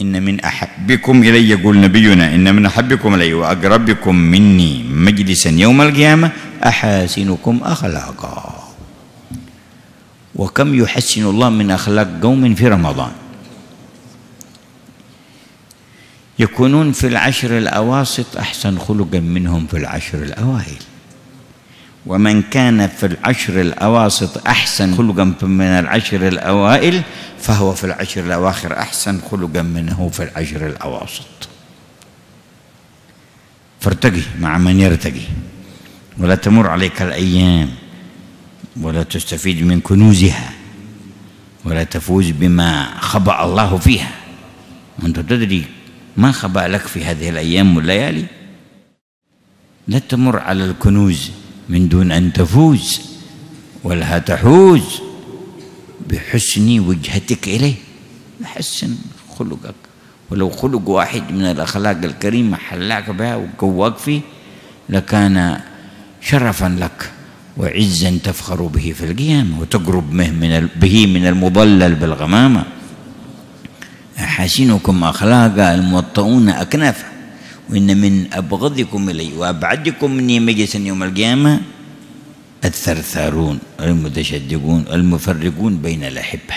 إن من أحبكم إلي يقول نبينا إن من أحبكم إلي وأقربكم مني مجلسا يوم القيامة أحاسنكم أخلاقا وكم يحسن الله من أخلاق قوم في رمضان يكونون في العشر الأواسط أحسن خلقا منهم في العشر الأوائل ومن كان في العشر الأواسط أحسن خلقا من العشر الأوائل فهو في العشر الأواخر أحسن خلقا منه في العشر الأواسط فارتقي مع من يرتقي ولا تمر عليك الأيام ولا تستفيد من كنوزها ولا تفوز بما خبأ الله فيها أنت تدري ما خبأ لك في هذه الأيام والليالي لا تمر على الكنوز من دون أن تفوز ولها تحوز بحسن وجهتك إليه حسن خلقك ولو خلق واحد من الأخلاق الكريمة حلاك بها وقواك فيه لكان شرفا لك وعزا تفخر به في القيامة وتقرب من به من المضلل بالغمامة أحاسنكم أخلاقا الموطؤون أكنافا وإن من أبغضكم إلي وأبعدكم مني مجلسا يوم القيامة الثرثارون المتشدقون المفرقون بين الأحبة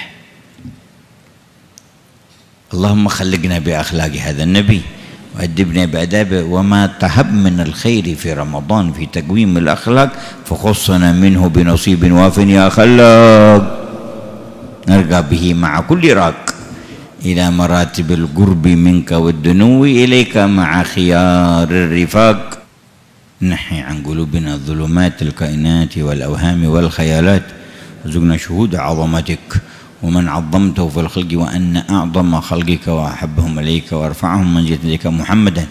اللهم خلقنا بأخلاق هذا النبي وأدبنا بأدابه وما تهب من الخير في رمضان في تقويم الأخلاق فخصنا منه بنصيب واف يا خلاق نرقى به مع كل راق إلى مراتب القرب منك والدنو إليك مع خيار الرفاق نحي عن قلوبنا ظلمات الكائنات والأوهام والخيالات وارزقنا شهود عظمتك ومن عظمته في الخلق وأن أعظم خلقك وأحبهم إليك وأرفعهم من جدك محمدا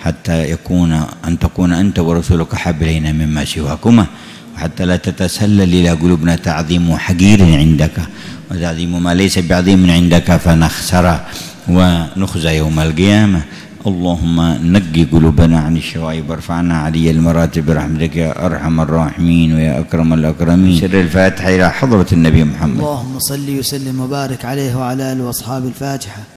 حتى يكون أن تكون أنت ورسولك حب إلينا مما سواكما وحتى لا تتسلل إلى قلوبنا تعظيم حقير عندك وتعظيم ما ليس بعظيم عندك فنخسر ونخزى يوم القيامة اللهم نقي قلوبنا عن الشوائب وارفعنا علي المراتب برحمتك يا ارحم الراحمين ويا اكرم الاكرمين سر الفاتحه الى حضره النبي محمد اللهم صل وسلم وبارك عليه وعلى اله واصحابه الفاتحه